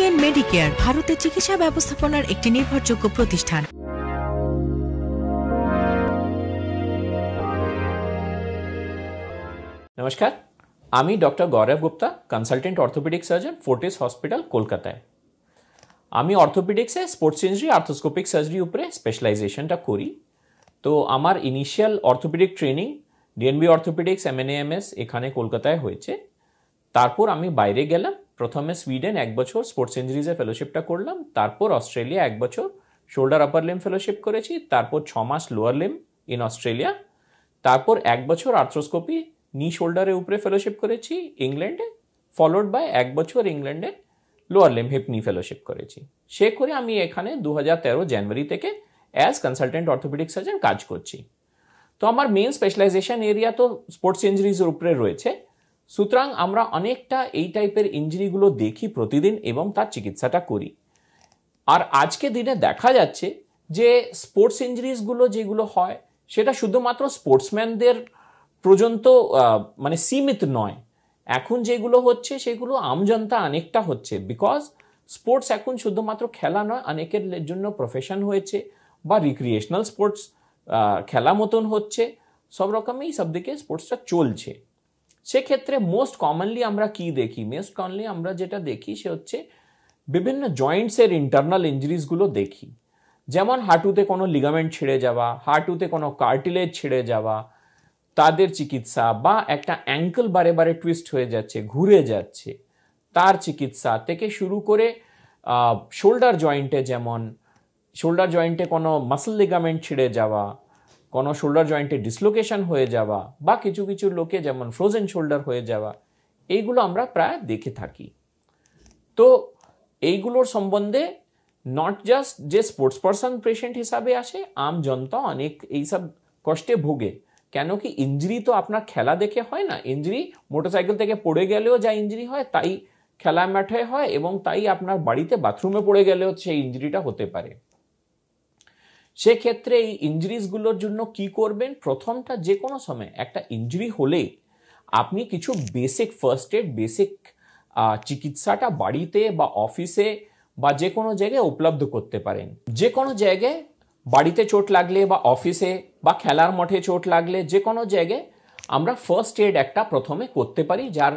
Indian Medicare ভারতের চিকিৎসা ব্যবস্থাপনার একটি নির্ভরযোগ্য প্রতিষ্ঠান নমস্কার আমি doctor Gaurav Gupta consultant orthopaedic surgeon Fortis hospital কলকাতায় আমি অর্থোপেডিক্সে স্পোর্টস ইঞ্জুরি আর্থোস্কোপিক সার্জারি উপরে স্পেশালাইজেশনটা করি তো আমার initial orthopaedic training DNB orthopaedics M এখানে কলকাতায় হয়েছে তারপর আমি বাইরে গেলাম প্রথমে সুইডেন এক বছর স্পোর্টস ইঞ্জুরিজে ফেলোশিপটা করলাম তারপর অস্ট্রেলিয়া এক বছর শোল্ডার আপার লিম ফেলোশিপ করেছি তারপর ছ মাস লোয়ার লিম ইন অস্ট্রেলিয়া তারপর এক বছর আর্থ্রোস্কোপি নি শোল্ডারের উপরে ফেলোশিপ করেছি ইংল্যান্ডে ফলোড বাই এক বছর ইংল্যান্ডে lower limb hip knee fellowship করেছি সে করে আমি এখানে দু জানুয়ারি থেকে অ্যাজ কনসালটেন্ট অর্থোপেডিক সার্জন কাজ করছি তো আমার মেন স্পেশালাইজেশন এরিয়া তো স্পোর্টস ইঞ্জুরিজের উপরে রয়েছে সুতরাং আমরা অনেকটা এই টাইপের ইঞ্জুরিগুলো দেখি প্রতিদিন এবং তার চিকিৎসাটা করি আর আজকে দিনে দেখা যাচ্ছে যে স্পোর্টস ইঞ্জুরিজগুলো যেগুলো হয় সেটা শুধুমাত্র স্পোর্টসম্যানদের পর্যন্ত মানে সীমিত নয় এখন যেগুলো হচ্ছে সেগুলো আমজনতা অনেকটা হচ্ছে বিকজ স্পোর্টস এখন শুধুমাত্র খেলা নয় অনেকের জন্য প্রফেশন হয়েছে বা রিক্রিয়েশনাল স্পোর্টস খেলা মতন হচ্ছে সব রকমই সব দিকে স্পোর্টসটা চলছে সেক্ষেত্রে মোস্ট কমনলি আমরা কি দেখি মোস্ট কমনলি আমরা যেটা দেখি সে হচ্ছে বিভিন্ন জয়েন্টসের ইন্টারনাল ইঞ্জুরিজগুলো দেখি যেমন হাঁটুতে কোনো লিগামেন্ট ছিঁড়ে যাওয়া হাঁটুতে কোনো কার্টিলেজ ছিঁড়ে যাওয়া তাদের চিকিৎসা বা একটা অ্যাঙ্কেল বারে বারে টুইস্ট হয়ে যাচ্ছে ঘুরে যাচ্ছে তার চিকিৎসা থেকে শুরু করে শোল্ডার জয়েন্টে যেমন শোল্ডার জয়েন্টে কোনো মাসল লিগামেন্ট ছিঁড়ে যাওয়া কোনো শোল্ডার জয়েন্টে ডিসলোকেশন হয়ে যাওয়া বা কিছু কিছু লোকে যেমন ফ্রোজেন শোল্ডার হয়ে যাওয়া এইগুলো আমরা প্রায় দেখে থাকি তো এইগুলোর সম্বন্ধে নট জাস্ট যে স্পোর্টস পার্সন পেশেন্ট হিসাবে আসে আম জনতা অনেক এইসব কষ্টে ভোগে কেন কি ইঞ্জুরি তো আপনার খেলা দেখে হয় না ইঞ্জুরি মোটরসাইকেল থেকে পড়ে গেলেও যা ইঞ্জুরি হয় তাই খেলা মাঠে হয় এবং তাই আপনার বাড়িতে বাথরুমে পড়ে গেলেও সেই ইঞ্জুরিটা হতে পারে সেক্ষেত্রে এই ইঞ্জুরিজগুলোর জন্য কি করবেন প্রথমটা যে কোনো সময় একটা ইঞ্জুরি হলেই আপনি কিছু বেসিক ফার্স্ট এড বেসিক চিকিৎসাটা বাড়িতে বা অফিসে বা যে কোনো জায়গায় উপলব্ধ করতে পারেন যে কোনো জায়গায় বাড়িতে চোট লাগলে বা অফিসে বা খেলার মঠে চোট লাগলে যে কোনো জায়গায় আমরা ফার্স্ট এড একটা প্রথমে করতে পারি যার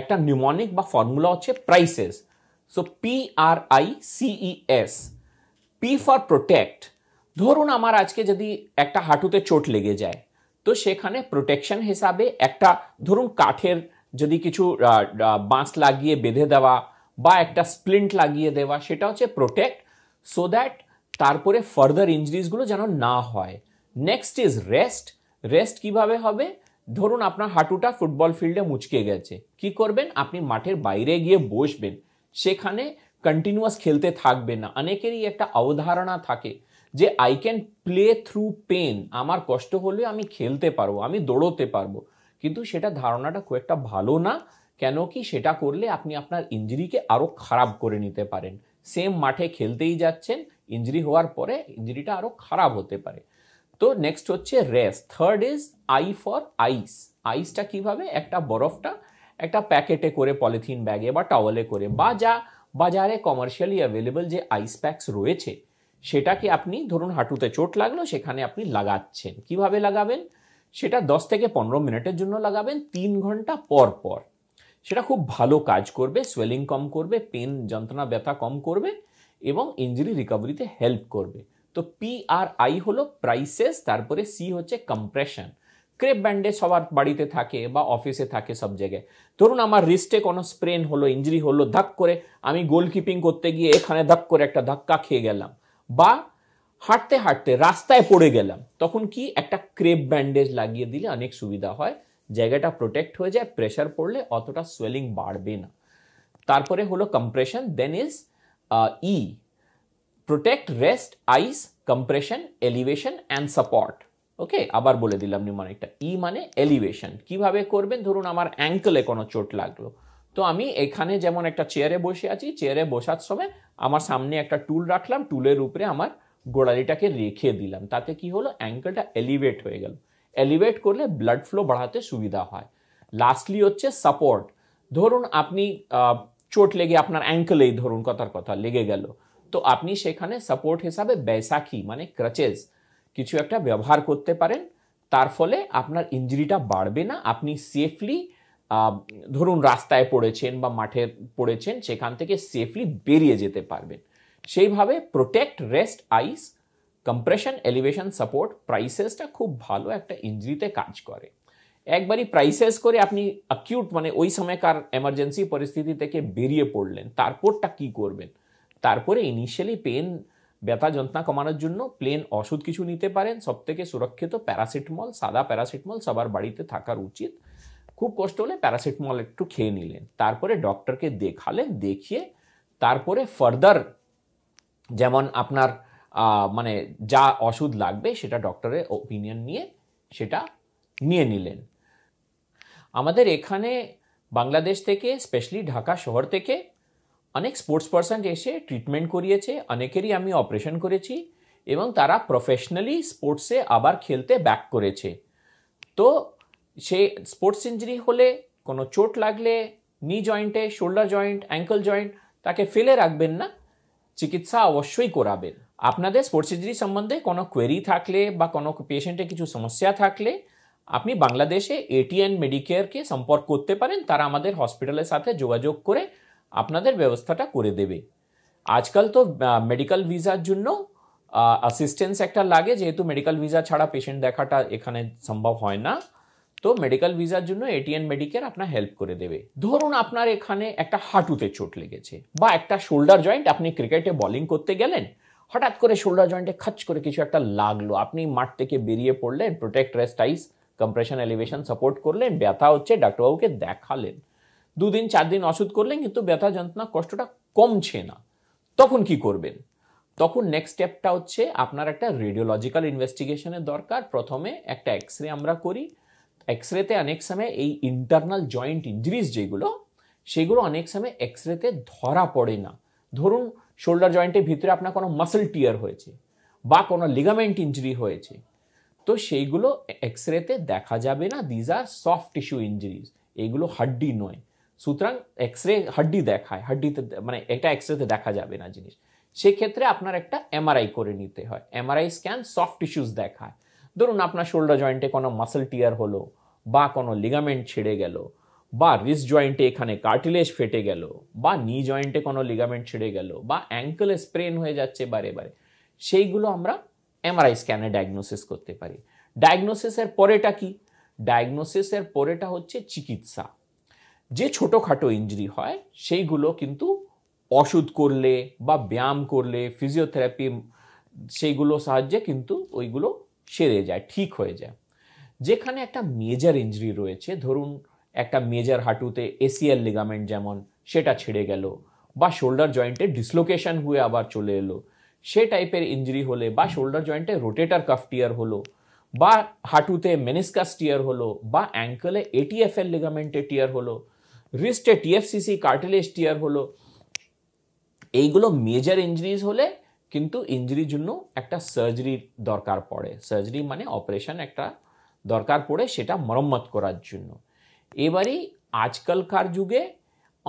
একটা নিউমনিক বা ফর্মুলা হচ্ছে PRICES so P R I C E S P for protect ধরুন আমার আজকে যদি একটা হাঁটুতে চোট লেগে যায় তো সেখানে প্রোটেকশন হিসাবে একটা ধরুন কাঠের যদি কিছু বাঁশ লাগিয়ে বেঁধে দেওয়া বা একটা স্প্লিন্ট লাগিয়ে দেওয়া সেটা হচ্ছে প্রোটেক্ট সো দ্যাট তারপরে ফার্দার ইঞ্জুরিজগুলো যেন না হয় নেক্সট ইজ রেস্ট রেস্ট কিভাবে হবে ধরুন আপনার হাঁটুটা ফুটবল ফিল্ডে মুচকে গেছে কি করবেন আপনি মাঠের বাইরে গিয়ে বসবেন সেখানে কন্টিনিউয়াস খেলতে থাকবে না অনেকেরই একটা অবধারণা থাকে যে I can play through pain আমার কষ্ট হলে আমি খেলতে পারবো আমি দৌড়োতে পারবো কিন্তু সেটা ধারণাটা খুব একটা ভালো না কেন কি সেটা করলে আপনি আপনার ইঞ্জুরিকে আরও খারাপ করে নিতে পারেন সেম মাঠে খেলতেই যাচ্ছেন ইঞ্জুরি হওয়ার পরে ইঞ্জুরিটা আরও খারাপ হতে পারে তো নেক্সট হচ্ছে rest third is I for ice আইসটা কিভাবে একটা বরফটা একটা প্যাকেটে করে পলিথিন ব্যাগে বা টাওয়ালে করে বা যা বাজারে কমার্শিয়ালি অ্যাভেলেবল যে আইস প্যাকস রয়েছে সেটাকে আপনি ধরুন হাঁটুতে চোট লাগলো সেখানে আপনি লাগাচ্ছেন কিভাবে লাগাবেন সেটা দশ থেকে পনেরো মিনিটের জন্য লাগাবেন তিন ঘন্টা পর পর সেটা খুব ভালো কাজ করবে সোয়েলিং কম করবে পেন যন্ত্রণা ব্যথা কম করবে এবং ইঞ্জুরি রিকভারিতে হেল্প করবে তো পি আর আই হলো প্রাইসেস তারপরে সি হচ্ছে কম্প্রেশন ক্রেপ ব্যান্ডেজ সবার বাড়িতে থাকে বা অফিসে থাকে সব জায়গায় ধরুন আমার রিস্টে কোনো স্প্রেন হলো ইঞ্জুরি হলো ধাক করে আমি গোলকিপিং করতে গিয়ে এখানে ধাক করে একটা ধাক্কা খেয়ে গেলাম বা হাঁটতে হাঁটতে রাস্তায় পড়ে গেলাম তখন কি একটা ক্রেপ ব্যান্ডেজ লাগিয়ে দিলে অনেক সুবিধা হয় জায়গাটা প্রোটেক্ট হয়ে যায় প্রেশার পড়লে অতটা সোয়েলিং বাড়বে না তারপরে হলো compression then is E protect rest ice compression elevation and support okay আবার বলে দিলাম নিউমানিকটা ই e মানে এলিভেশন কিভাবে করবেন ধরুন আমার অ্যাঙ্কেলে কোনো চোট লাগলো তো আমি এখানে যেমন একটা চেয়ারে বসে আছি চেয়ারে বসার সময় আমার সামনে একটা টুল রাখলাম টুলের উপরে আমার গোড়ালিটাকে রেখে দিলাম তাতে কি হলো অ্যাঙ্কেলটা এলিভেট হয়ে গেল এলিভেট করলে ব্লাড ফ্লো বাড়াতে সুবিধা হয় লাস্টলি হচ্ছে সাপোর্ট ধরুন আপনি চোট লেগে আপনার অ্যাঙ্কেলেই ধরুন কথার কথা লেগে গেল তো আপনি সেখানে সাপোর্ট হিসাবে বৈশাখী মানে ক্রাচেস কিছু একটা ব্যবহার করতে পারেন তার ফলে আপনার ইঞ্জুরিটা বাড়বে না আপনি সেফলি ধরুন রাস্তায় পড়েছেন বা মাঠে পড়েছেন সেখান থেকে সেফলি বেরিয়ে যেতে পারবেন সেইভাবে protect rest ice compression elevation support প্রাইসেসটা খুব ভালো একটা ইঞ্জুরিতে কাজ করে একবারই প্রাইসেস করে আপনি অ্যাকিউট মানে ওই সময়কার এমার্জেন্সি পরিস্থিতি থেকে বেরিয়ে পড়লেন তারপরটা কি করবেন তারপরে ইনিশিয়ালি পেন ব্যথা যন্ত্রণা কমানোর জন্য প্লেন ওষুধ কিছু নিতে পারেন সবথেকে সুরক্ষিত প্যারাসিটামল সাদা প্যারাসিটামল সবার বাড়িতে থাকার উচিত খুব কষ্ট হলে প্যারাসিটমল একটু খেয়ে নিলেন তারপরে ডক্টরকে দেখালেন দেখিয়ে তারপরে ফার্দার যেমন আপনার মানে যা ওষুধ লাগবে সেটা ডক্টরের ওপিনিয়ন নিয়ে সেটা নিয়ে নিলেন আমাদের এখানে বাংলাদেশ থেকে স্পেশালি ঢাকা শহর থেকে অনেক স্পোর্টস পার্সন এসে ট্রিটমেন্ট করিয়েছে অনেকেরই আমি অপারেশন করেছি এবং তারা প্রফেশনালি স্পোর্টসে আবার খেলতে ব্যাক করেছে তো সে স্পোর্টস ইঞ্জুরি হলে কোনো চোট লাগলে নি জয়েন্টে শোল্ডার জয়েন্ট অ্যাঙ্কল জয়েন্ট তাকে ফেলে রাখবেন না চিকিৎসা অবশ্যই করাবেন আপনাদের স্পোর্টস ইঞ্জুরি সম্বন্ধে কোনো কোয়েরি থাকলে বা কোনো পেশেন্টে কিছু সমস্যা থাকলে আপনি বাংলাদেশে এটিএন মেডিকেয়ারকে সম্পর্ক করতে পারেন তারা আমাদের হসপিটালের সাথে যোগাযোগ করে আপনাদের ব্যবস্থাটা করে দেবে আজকাল তো মেডিকেল ভিসার জন্য অ্যাসিস্ট্যান্স একটা লাগে যেহেতু মেডিকেল ভিসা ছাড়া পেশেন্ট দেখাটা এখানে সম্ভব হয় না তো মেডিকেল ভিসার জন্য এটিএন মেডিকেল আপনার হেল্প করে দেবে ধরুন আপনার এখানে একটা হাঁটুতে চোট লেগেছে বা একটা শোল্ডার জয়েন্ট আপনি ক্রিকেটে বলিং করতে গেলেন হঠাৎ করে শোল্ডার জয়েন্টে খাচ করে কিছু একটা লাগলো আপনি মাঠ থেকে বেরিয়ে পড়লেন protect rest ice compression elevation support করলেন ব্যথা হচ্ছে ডাক্তারবাবুকে দেখালেন দুদিন চার দিন ওষুধ করলেন কিন্তু ব্যথা যন্ত্রণা কষ্টটা কমছে না তখন কি করবেন তখন নেক্সট স্টেপটা হচ্ছে আপনার একটা রেডিওলজিক্যাল ইনভেস্টিগেশনের দরকার প্রথমে একটা এক্স রে আমরা করি এক্স রেতে অনেক সময় এই ইন্টারনাল জয়েন্ট ইঞ্জুরিজ যেগুলো সেগুলো অনেক সময় এক্স রেতে ধরা পড়ে না ধরুন শোল্ডার জয়েন্টের ভিতরে আপনার কোনো মাসেল টিয়ার হয়েছে বা কোনো লিগামেন্ট ইঞ্জুরি হয়েছে তো সেইগুলো এক্স রেতে দেখা যাবে না these are soft tissue injuries এগুলো হাড্ডি নয় সুতরাং এক্স রে হাড্ডি দেখায় হাড্ডিতে মানে এটা রেতে দেখা যাবে না জিনিস সেক্ষেত্রে আপনার একটা এমআরআই করে নিতে হয় এমআরআই স্ক্যান সফট টিস্যুস দেখায় ধরুন আপনার শোল্ডার জয়েন্টে কোনো মাসেল টিয়ার হলো বা কোনো লিগামেন্ট ছিঁড়ে গেল বা রিস জয়েন্টে এখানে কার্টিলেজ ফেটে গেল বা নি জয়েন্টে কোনো লিগামেন্ট ছিঁড়ে গেল বা অ্যাঙ্কেলে স্প্রেন হয়ে যাচ্ছে বারে বারে সেইগুলো আমরা এমআরআই স্ক্যানে ডায়াগনোসিস করতে পারি ডায়াগনোসিসের পরেটা কি ডায়াগনোসিসের পরেটা হচ্ছে চিকিৎসা যে ছোটোখাটো ইঞ্জুরি হয় সেইগুলো কিন্তু ওষুধ করলে বা ব্যায়াম করলে ফিজিওথেরাপি সেইগুলো সাহায্যে কিন্তু ওইগুলো সেরে যায় ঠিক হয়ে যায় যেখানে একটা মেজার ইঞ্জুরি রয়েছে ধরুন একটা মেজার হাঁটুতে এসিএল লিগামেন্ট যেমন সেটা ছিঁড়ে গেল বা শোল্ডার জয়েন্টে ডিসলোকেশন হয়ে আবার চলে এলো সে টাইপের ইঞ্জুরি হলে বা শোল্ডার জয়েন্টে রোটেটার কাফ টিয়ার হলো বা হাঁটুতে মেনিসকাস টিয়ার হলো বা অ্যাঙ্কেলে এটিএফএল লিগামেন্টে টিয়ার হলো রিস্টে টিএফসিসি কার্টেলেস টিয়ার হলো এইগুলো মেজর ইঞ্জুরিজ হলে কিন্তু ইঞ্জুরির জন্য একটা সার্জারির দরকার পড়ে সার্জারি মানে অপারেশন একটা দরকার পড়ে সেটা মরম্মত করার জন্য এবারেই আজকালকার যুগে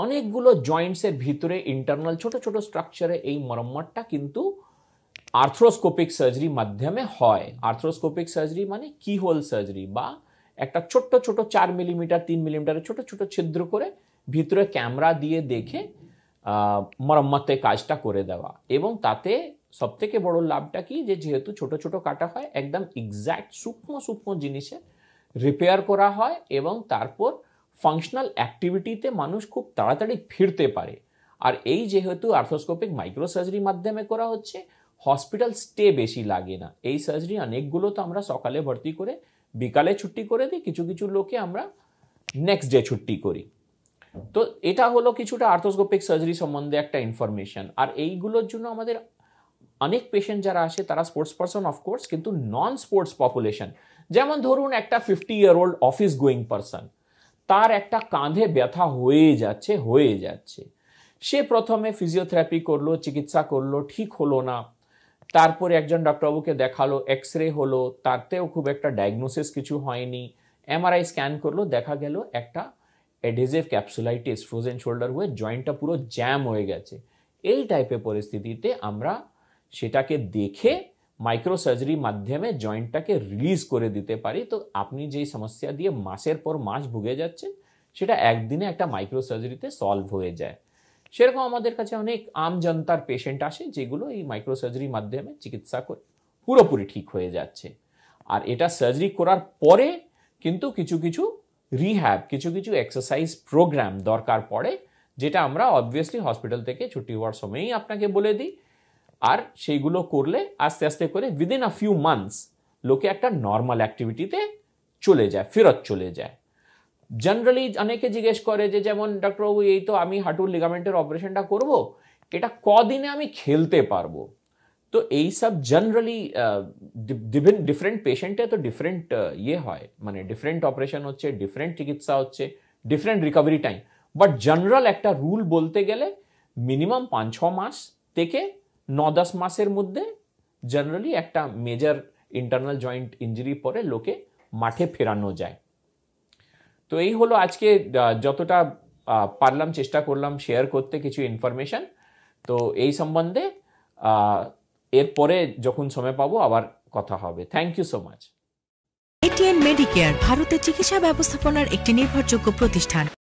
অনেকগুলো জয়েন্টসের ভিতরে ইন্টারনাল ছোট ছোট স্ট্রাকচারে এই মরম্মতটা কিন্তু আর্থ্রোস্কোপিক সার্জারি মাধ্যমে হয় আর্থ্রোস্কোপিক সার্জারি মানে কি হোল সার্জারি বা একটা ছোট্ট ছোট চার মিলিমিটার তিন মিলিমিটারের ছোট ছোট ছিদ্র করে ভিতরে ক্যামেরা দিয়ে দেখে মরাম্মতের কাজটা করে দেওয়া এবং তাতে সবথেকে বড় লাভটা কি যে যেহেতু ছোট ছোট কাটা হয় একদম এক্স্যাক্ট সূক্ষ্ম সূক্ষ্ম জিনিসে রিপেয়ার করা হয় এবং তারপর ফাংশনাল অ্যাক্টিভিটিতে মানুষ খুব তাড়াতাড়ি ফিরতে পারে আর এই যেহেতু আর্থোস্কোপিক মাইক্রোসার্জারির মাধ্যমে করা হচ্ছে হসপিটাল স্টে বেশি লাগে না এই সার্জারি অনেকগুলো তো আমরা সকালে ভর্তি করে বিকালে ছুটি করে দিই কিছু কিছু লোকে আমরা নেক্সট ডে ছুটি করি তো এটা হলো কিছুটা আর্থোস্কোপিক সার্জারি সম্বন্ধে একটা ইনফরমেশন আর এইগুলোর জন্য আমাদের অনেক পেশেন্ট যারা আসে তারা স্পোর্টস পার্সন অফকোর্স কিন্তু নন স্পোর্টস পপুলেশন যেমন ধরুন একটা fifty year old office going person তার একটা কাঁধে ব্যথা হয়ে যাচ্ছে হয়ে যাচ্ছে সে প্রথমে ফিজিওথেরাপি করলো চিকিৎসা করলো ঠিক হলো না তারপরে একজন ডক্টরবাবুকে দেখালো এক্স রে হলো তাতেও খুব একটা ডায়াগনোসিস কিছু হয়নি এমআরআই স্ক্যান করলো দেখা গেল একটা অ্যাডেজিভ ক্যাপসুলাইটিস ফ্রোজেন শোল্ডার হয়ে জয়েন্টটা পুরো জ্যাম হয়ে গেছে এই টাইপের পরিস্থিতিতে আমরা সেটাকে দেখে মাইক্রো সার্জারির মাধ্যমে জয়েন্টটাকে রিলিজ করে দিতে পারি তো আপনি যেই সমস্যা দিয়ে মাসের পর মাস ভুগে যাচ্ছেন সেটা একদিনে একটা মাইক্রো সার্জারিতে সলভ হয়ে যায় সেরকম আমাদের কাছে অনেক আম জনতার পেশেন্ট আসে যেগুলো এই মাইক্রো সার্জারির মাধ্যমে চিকিৎসা করে পুরোপুরি ঠিক হয়ে যাচ্ছে আর এটা সার্জারি করার পরে কিন্তু কিছু কিছু রিহ্যাব কিছু কিছু এক্সারসাইজ প্রোগ্রাম দরকার পড়ে যেটা আমরা অবভিয়াসলি হসপিটাল থেকে ছুটি হওয়ার সময়ই আপনাকে বলে দিই আর সেইগুলো করলে আস্তে আস্তে করে উইদিন আ ফিউ মান্থস লোকে একটা নর্মাল অ্যাক্টিভিটিতে চলে যায় ফেরত চলে যায় জেনারেলি অনেকে জিজ্ঞেস করে যে যেমন ডাক্তারবাবু এই তো আমি হাঁটুর লিগামেন্টের অপারেশনটা করব এটা কদিনে আমি খেলতে পারবো তো এই সব জেনারেলি ডিফারেন্ট পেশেন্টে তো ডিফারেন্ট ইয়ে হয় মানে ডিফারেন্ট অপারেশন হচ্ছে ডিফারেন্ট চিকিৎসা হচ্ছে different recovery time but general একটা রুল বলতে গেলে মিনিমাম পাঁচ ছ মাস থেকে ন দশ মাসের মধ্যে জেনারেলি একটা মেজর ইন্টারনাল জয়েন্ট ইঞ্জুরি পরে লোকে মাঠে ফেরানো যায় তো এই হলো আজকে যতটা পারলাম চেষ্টা করলাম শেয়ার করতে কিছু ইনফরমেশান তো এই সম্বন্ধে এরপরে যখন সময় পাবো আবার কথা হবে thank you so much ATN Medicare ভারতের চিকিৎসা ব্যবস্থাপনার একটি নির্ভরযোগ্য প্রতিষ্ঠান